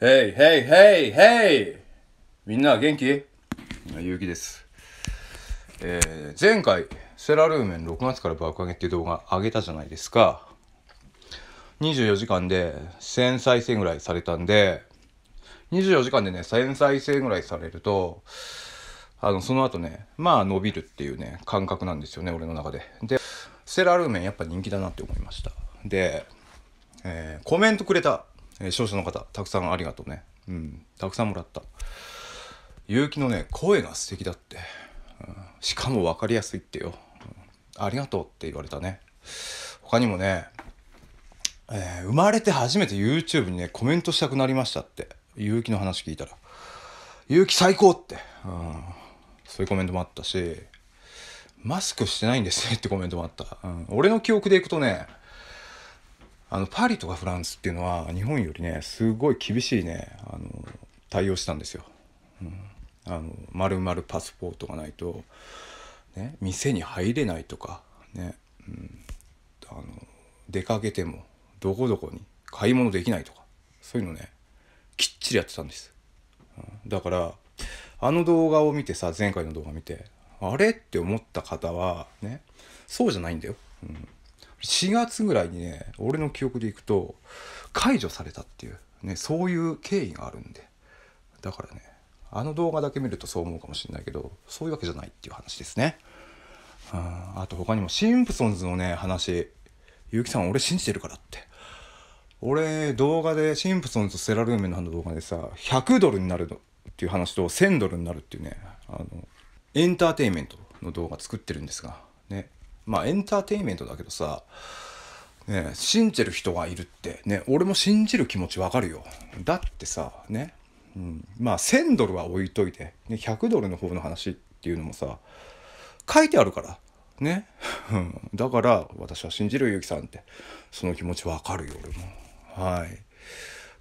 ヘイヘイヘイヘイみんな元気ゆうきです。えー、前回、セラルーメン6月から爆上げっていう動画上げたじゃないですか。24時間で1000再生ぐらいされたんで、24時間でね、1000再生ぐらいされると、あの、その後ね、まあ伸びるっていうね、感覚なんですよね、俺の中で。で、セラルーメンやっぱ人気だなって思いました。で、えー、コメントくれたえー、視聴者の方、たくさんありがとうね。うん、たくさんもらった。結城のね、声が素敵だって。うん、しかも分かりやすいってよ、うん、ありがとうって言われたね。他にもね、えー、生まれて初めて YouTube にね、コメントしたくなりましたって。結城の話聞いたら。結城最高って、うん。そういうコメントもあったし、マスクしてないんですねってコメントもあった。うん、俺の記憶でいくとね、あのパリとかフランスっていうのは日本よりねすごい厳しいねあの対応したんですよ。うん、あのパスポートがないと、ね、店に入れないとかね、うん、あの出かけてもどこどこに買い物できないとかそういうのねきっちりやってたんです。うん、だからあの動画を見てさ前回の動画見てあれって思った方はねそうじゃないんだよ。うん4月ぐらいにね俺の記憶でいくと解除されたっていう、ね、そういう経緯があるんでだからねあの動画だけ見るとそう思うかもしれないけどそういうわけじゃないっていう話ですねああと他にもシンプソンズのね話結城さん俺信じてるからって俺動画でシンプソンズセラルーメンのの動画でさ100ドルになるっていう話と1000ドルになるっていうねあのエンターテインメントの動画作ってるんですがねまあエンターテインメントだけどさ、ね、信じる人がいるって、ね、俺も信じる気持ちわかるよ。だってさ、ね、うん、まあ1000ドルは置いといて、ね、100ドルの方の話っていうのもさ、書いてあるから。ね。だから、私は信じるよ、ゆきさんって。その気持ちわかるよ、俺も。はい。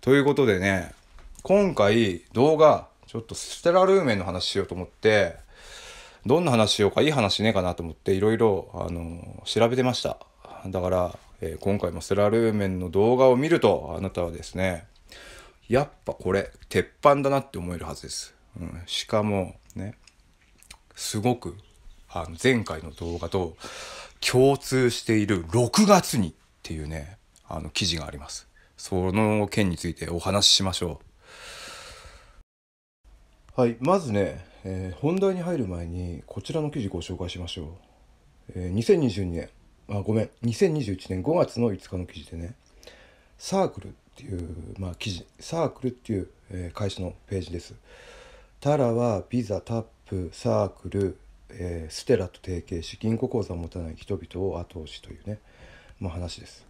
ということでね、今回動画、ちょっとステラルーメンの話しようと思って、どんな話しようかいい話ねえかなと思っていろいろあの調べてましただから、えー、今回もセラルーメンの動画を見るとあなたはですねやっぱこれ鉄板だなって思えるはずです、うん、しかもねすごくあの前回の動画と共通している6月にっていうねあの記事がありますその件についてお話ししましょうはいまずねえー、本題に入る前にこちらの記事ご紹介しましょう、えー、2022年あごめん2021年5月の5日の記事でねサークルっていう、まあ、記事サークルっていう、えー、会社のページですタラはビザタップサークル、えー、ステラと提携し銀行口座を持たない人々を後押しというね、まあ、話です、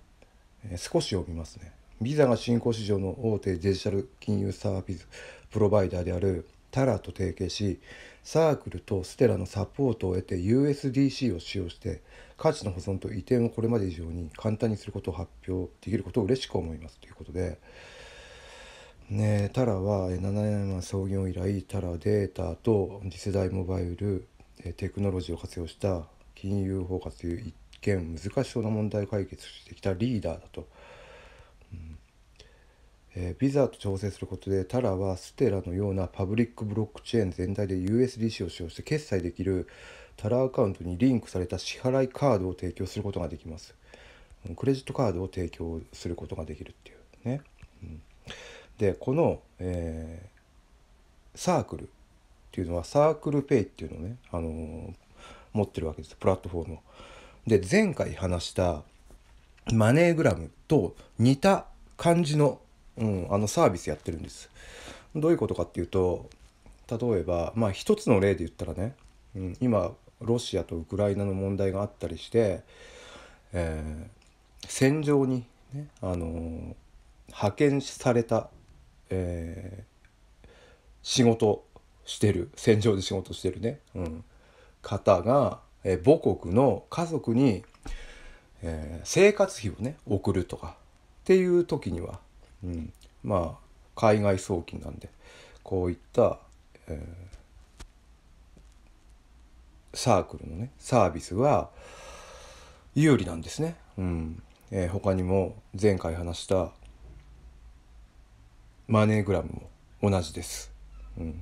えー、少し読みますねビザが新興市場の大手デジタル金融サービスプロバイダーであるタラと提携しサークルとステラのサポートを得て USDC を使用して価値の保存と移転をこれまで以上に簡単にすることを発表できることを嬉しく思いますということで。ね、タラは7年前創業以来タラデータと次世代モバイルテクノロジーを活用した金融包括という一見難しそうな問題を解決してきたリーダーだとえビザと調整することでタラはステラのようなパブリックブロックチェーン全体で USDC を使用して決済できるタラアカウントにリンクされた支払いカードを提供することができますクレジットカードを提供することができるっていうね、うん、でこの、えー、サークルっていうのはサークルペイっていうのをね、あのー、持ってるわけですプラットフォームをで前回話したマネーグラムと似た感じのうん、あのサービスやってるんです。どういうことかっていうと例えばまあ一つの例で言ったらね、うん、今ロシアとウクライナの問題があったりして、えー、戦場にね、あのー、派遣された、えー、仕事してる戦場で仕事してるね、うん、方が、えー、母国の家族に、えー、生活費をね送るとかっていう時にはうん、まあ海外送金なんでこういった、えー、サークルのねサービスは有利なんですね。うんえー、他にも前回話したマネーグラムも同じです。うん、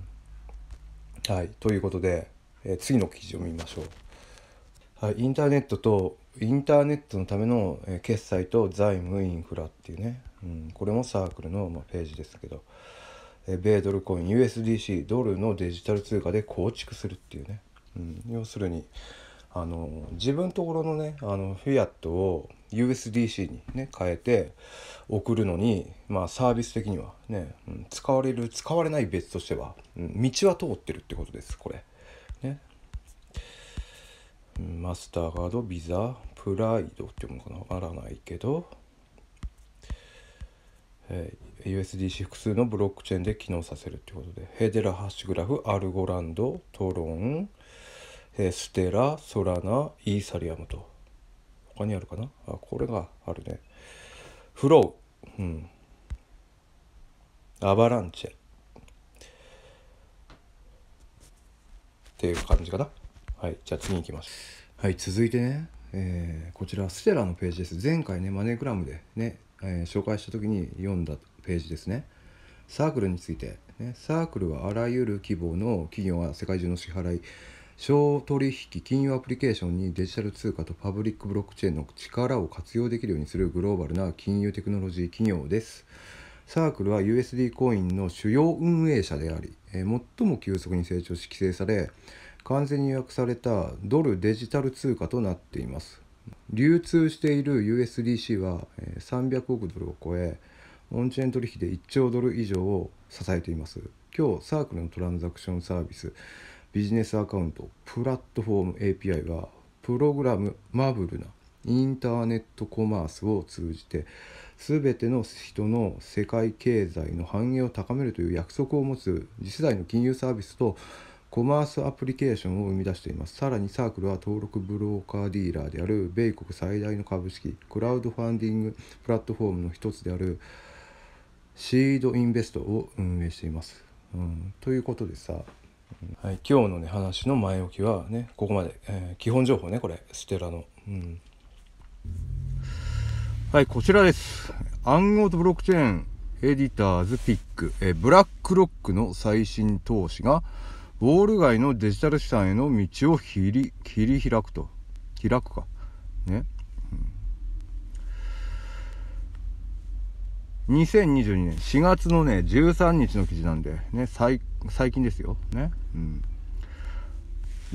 はいということで、えー、次の記事を見ましょう。はい、インターネットとインターネットのための決済と財務インフラっていうね、うん、これもサークルの、まページですけど、え米ドルコイン USDC ドルのデジタル通貨で構築するっていうね、うん、要するにあの自分ところのねあのフィアットを USDC にね変えて送るのにまあサービス的にはね、うん、使われる使われない別としては、うん、道は通ってるってことですこれ。ね、マスターガードビザプライドって読むのかなわからないけどえ USDC 複数のブロックチェーンで機能させるということでヘデラハッシュグラフアルゴランドトロン、えステラソラナイーサリアムと他にあるかなあこれがあるねフロー、うん、アバランチェっていう感じかなはいじゃあ次にきますはい続いてねえー、こちらステラのページです前回ねマネーグラムでねえー、紹介した時に読んだページですね。サークルについて、ね、サークルはあらゆる規模の企業が世界中の支払い商取引金融アプリケーションにデジタル通貨とパブリックブロックチェーンの力を活用できるようにするグローバルな金融テクノロジー企業です。サークルは USD コインの主要運営者であり、えー、最も急速に成長し規制され完全に予約されたドルデジタル通貨となっています流通している USDC は300億ドルを超えオンチェーン取引で1兆ドル以上を支えています今日サークルのトランザクションサービスビジネスアカウントプラットフォーム API はプログラムマブルなインターネットコマースを通じて全ての人の世界経済の繁栄を高めるという約束を持つ次世代の金融サービスとコマースアプリケーションを生み出しています。さらにサークルは登録ブローカーディーラーである米国最大の株式、クラウドファンディングプラットフォームの一つであるシードインベストを運営しています。うん、ということでさ、はい、今日のね話の前置きはねここまで、えー、基本情報ねこれステラの、うん、はいこちらです暗号とブロックチェーンエディターズピック、えー、ブラックロックの最新投資がウォール街のデジタル資産への道を切り切り開くと開くかね、うん、2022年4月のね13日の記事なんでね最最近ですよね、うん、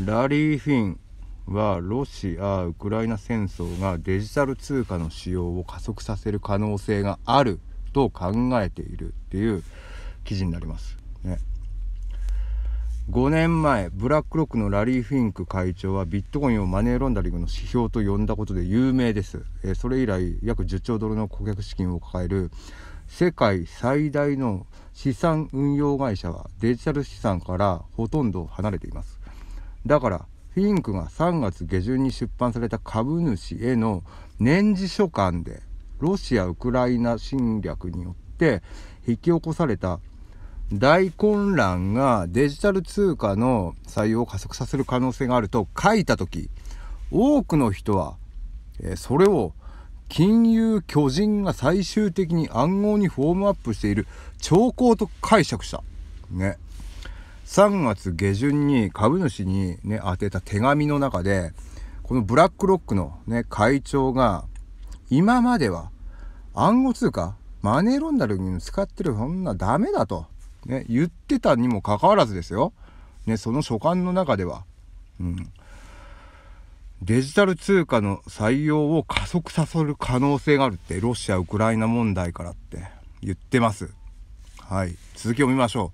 ラリー・フィンはロシア・ウクライナ戦争がデジタル通貨の使用を加速させる可能性があると考えているっていう記事になります。ね5年前ブラックロックのラリー・フィンク会長はビットコインをマネーロンダリングの指標と呼んだことで有名です、えー、それ以来約10兆ドルの顧客資金を抱える世界最大の資産運用会社はデジタル資産からほとんど離れていますだからフィンクが3月下旬に出版された株主への年次書簡でロシア・ウクライナ侵略によって引き起こされた大混乱がデジタル通貨の採用を加速させる可能性があると書いた時多くの人は、えそれを金融巨人が最終的に暗号にフォームアップしている兆候と解釈した。ね。3月下旬に株主にね、当てた手紙の中で、このブラックロックのね、会長が、今までは暗号通貨、マネーロンダリングに使ってるそんなダメだと。ね、言ってたにもかかわらずですよ、ね、その所感の中では、うん、デジタル通貨の採用を加速させる可能性があるってロシア・ウクライナ問題からって言ってます。はい、続きを見ましょ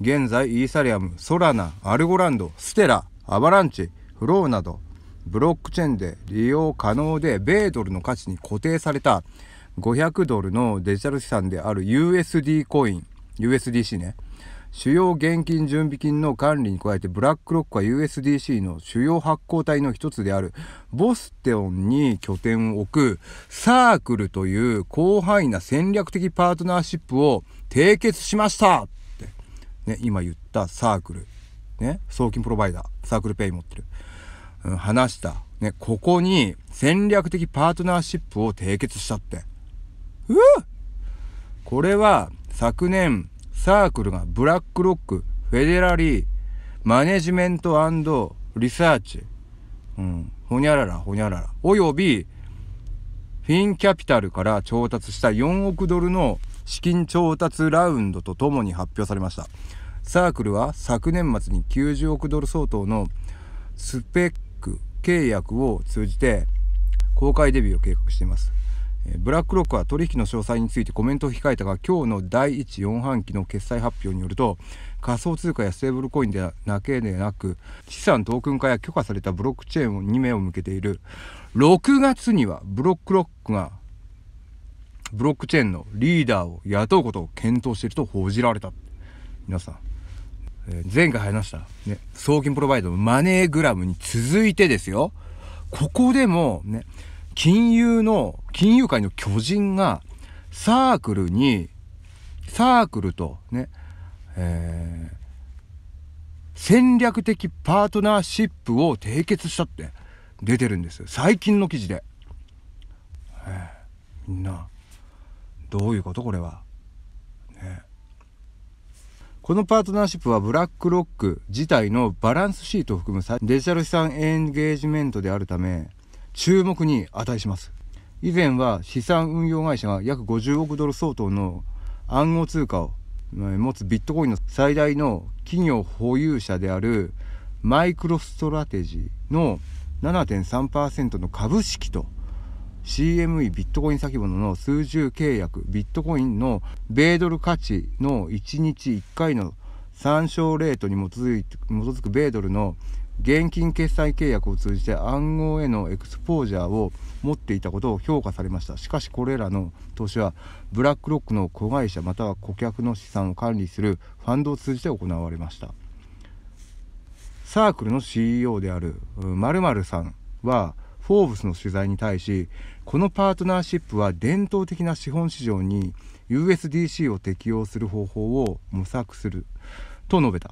う。現在イーサリアムソラナアルゴランドステラアバランチフローなどブロックチェーンで利用可能で米ドルの価値に固定された500ドルのデジタル資産である USD コイン USDC ね。主要現金準備金の管理に加えてブラックロックは USDC の主要発行体の一つであるボステオンに拠点を置くサークルという広範囲な戦略的パートナーシップを締結しましたって、ね、今言ったサークル、ね、送金プロバイダーサークルペイ持ってる、うん、話した、ね、ここに戦略的パートナーシップを締結したってうこれは昨年サークルがブラックロックフェデラリーマネジメントリサーチ、うん、ほにゃららほにゃららおよびフィンキャピタルから調達した4億ドルの資金調達ラウンドとともに発表されましたサークルは昨年末に90億ドル相当のスペック契約を通じて公開デビューを計画していますブラックロックは取引の詳細についてコメントを控えたが今日の第14半期の決済発表によると仮想通貨やステーブルコインでだけでなく資産トークン化や許可されたブロックチェーンに目を向けている6月にはブロックロックがブロックチェーンのリーダーを雇うことを検討していると報じられた皆さん、えー、前回話した、ね、送金プロバイドのマネーグラムに続いてですよここでもね金融の、金融界の巨人が、サークルに、サークルとね、えー、戦略的パートナーシップを締結したって出てるんです最近の記事で、えー、みんなどういうことこれは、ね、このパートナーシップはブラックロック自体のバランスシートを含むデジタル資産エンゲージメントであるため注目に値します。以前は資産運用会社が約50億ドル相当の暗号通貨を持つビットコインの最大の企業保有者であるマイクロストラテジーの7.3%の株式と CME ビットコイン先物の数十契約ビットコインの米ドル価値の1日1回の参照レートに基づ基づく米ドルの現金決済契約を通じて暗号へのエクスポージャーを持っていたことを評価されましたしかしこれらの投資はブラックロックの子会社または顧客の資産を管理するファンドを通じて行われましたサークルの CEO である〇〇さんはフォーブスの取材に対しこのパートナーシップは伝統的な資本市場に USDC を適用する方法を模索すると述べた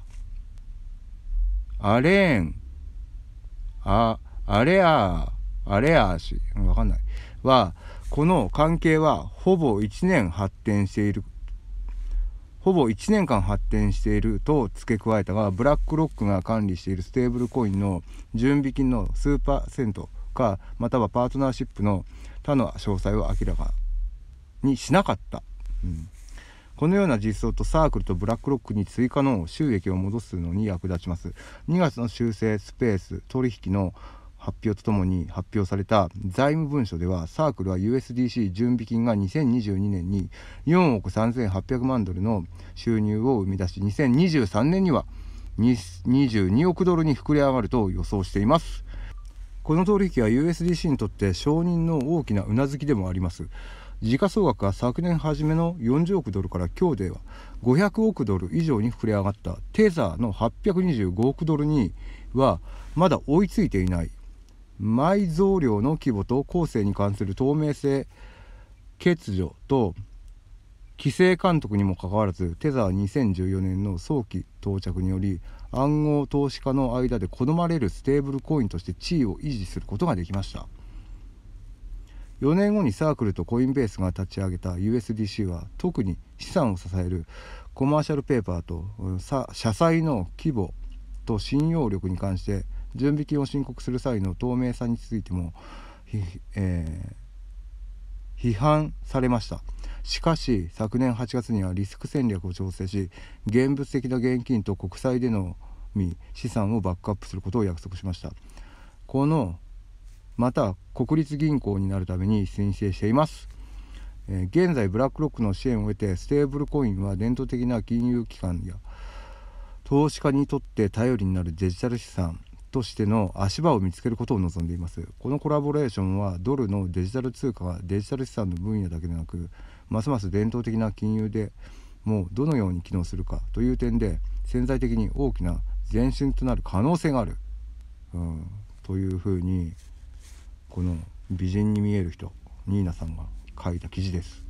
アレーン、あ、アレアー、アレアー氏、わかんない。は、この関係はほぼ1年発展している、ほぼ1年間発展していると付け加えたが、ブラックロックが管理しているステーブルコインの準備金の数パーセントか、またはパートナーシップの他の詳細を明らかにしなかった。うんこのような実装とサークルとブラックロックに追加の収益を戻すのに役立ちます2月の修正スペース取引の発表とともに発表された財務文書ではサークルは USDC 準備金が2022年に4億3800万ドルの収入を生み出し2023年には22億ドルに膨れ上がると予想していますこの取引は USDC にとって承認の大きなうなずきでもあります時価総額は昨年初めの40億ドルから今日では500億ドル以上に膨れ上がったテザーの825億ドルにはまだ追いついていない埋蔵量の規模と構成に関する透明性欠如と規制監督にもかかわらずテザー2014年の早期到着により暗号投資家の間で好まれるステーブルコインとして地位を維持することができました。4年後にサークルとコインベースが立ち上げた USDC は特に資産を支えるコマーシャルペーパーと社債の規模と信用力に関して準備金を申告する際の透明さについても、えー、批判されましたしかし昨年8月にはリスク戦略を調整し現物的な現金と国債でのみ資産をバックアップすることを約束しましたこのまた国立銀行になるために申請しています。え現在ブラックロックの支援を得てステーブルコインは伝統的な金融機関や投資家にとって頼りになるデジタル資産としての足場を見つけることを望んでいますこのコラボレーションはドルのデジタル通貨はデジタル資産の分野だけでなくますます伝統的な金融でもうどのように機能するかという点で潜在的に大きな前進となる可能性がある、うん、というふうにこの美人に見える人ニーナさんが書いた記事です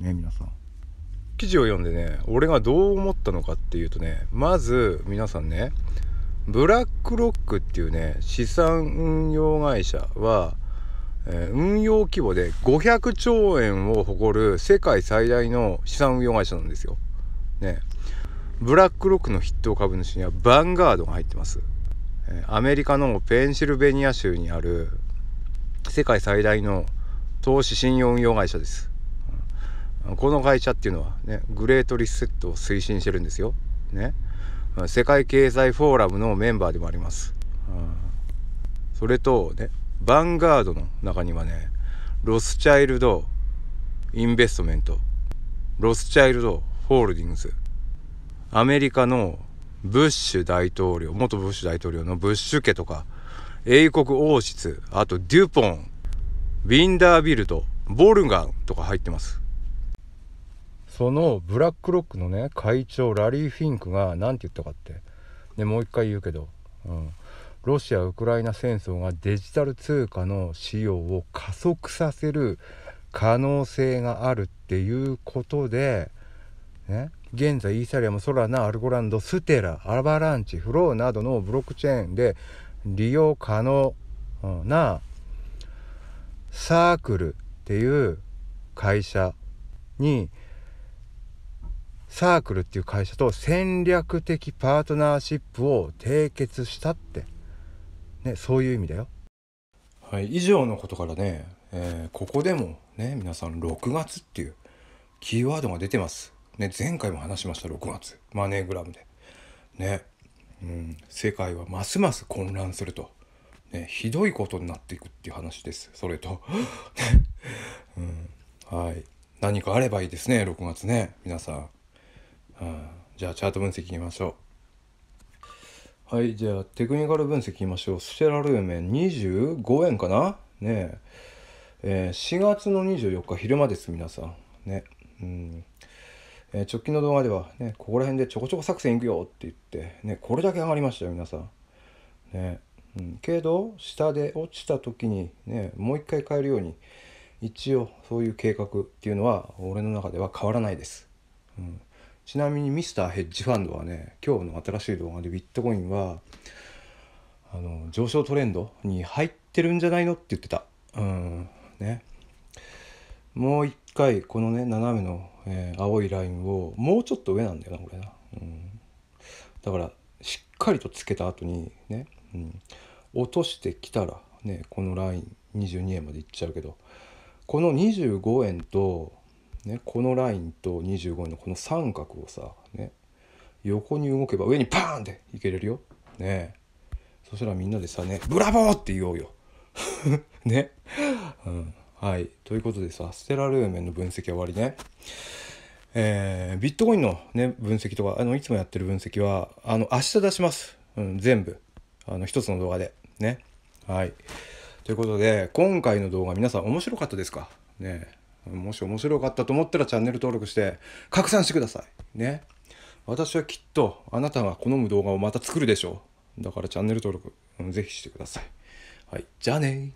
ね皆さん記事を読んでね俺がどう思ったのかっていうとねまず皆さんねブラックロックっていうね資産運用会社は、えー、運用規模で500兆円を誇る世界最大の資産運用会社なんですよ。ね、ブラックロックの筆頭株主にはヴァンガードが入ってます。アメリカのペンシルベニア州にある世界最大の投資信用運用会社です。この会社っていうのはね、グレートリセットを推進してるんですよ。ね。世界経済フォーラムのメンバーでもあります。それとね、ヴァンガードの中にはね、ロスチャイルドインベストメント、ロスチャイルドホールディングス、アメリカのブッシュ大統領、元ブッシュ大統領のブッシュ家とか、英国王室あとデュポンウィンダービルドボルガンとか入ってますそのブラックロックのね会長ラリー・フィンクが何て言ったかってでもう一回言うけど、うん、ロシア・ウクライナ戦争がデジタル通貨の使用を加速させる可能性があるっていうことで、ね、現在イーサリアムソラナアルゴランドステラアバランチフローなどのブロックチェーンで利用可能なサークルっていう会社にサークルっていう会社と戦略的パートナーシップを締結したって、ね、そういう意味だよ。はい、以上のことからね、えー、ここでもね皆さん6月っていうキーワードが出てます。ね、前回も話しました6月マネーグラムで。ねうん、世界はますます混乱すると、ね、ひどいことになっていくっていう話ですそれと、うん、はい何かあればいいですね6月ね皆さん、う、ん、じゃあチャート分析いきましょうはいじゃあテクニカル分析いきましょうステラルーメン25円かなねええー、4月の24日昼間です皆さんねうんえー、直近の動画では、ね、ここら辺でちょこちょこ作戦いくよって言って、ね、これだけ上がりましたよ、皆さん。ね。うん、けど、下で落ちた時に、ね、もう一回変えるように、一応そういう計画っていうのは、俺の中では変わらないです。うん、ちなみにミスターヘッジファンドはね、今日の新しい動画でビットコインは、あの上昇トレンドに入ってるんじゃないのって言ってた。うん、ね。もう一回このね斜めのえー、青いラインをもうちょっと上なんだよなこれな、うん、だからしっかりとつけた後にね、うん、落としてきたらねこのライン22円までいっちゃうけどこの25円と、ね、このラインと25円のこの三角をさ、ね、横に動けば上にパーンっていけれるよ。ねそしたらみんなでさね「ブラボー!」って言おうよ。ね。うんはい。ということでさ、ステラルーメンの分析は終わりね。えー、ビットコインのね、分析とか、あの、いつもやってる分析は、あの、明日出します。うん、全部。あの、一つの動画で。ね。はい。ということで、今回の動画皆さん面白かったですかね。もし面白かったと思ったらチャンネル登録して拡散してください。ね。私はきっとあなたが好む動画をまた作るでしょう。だからチャンネル登録、うん、ぜひしてください。はい。じゃあね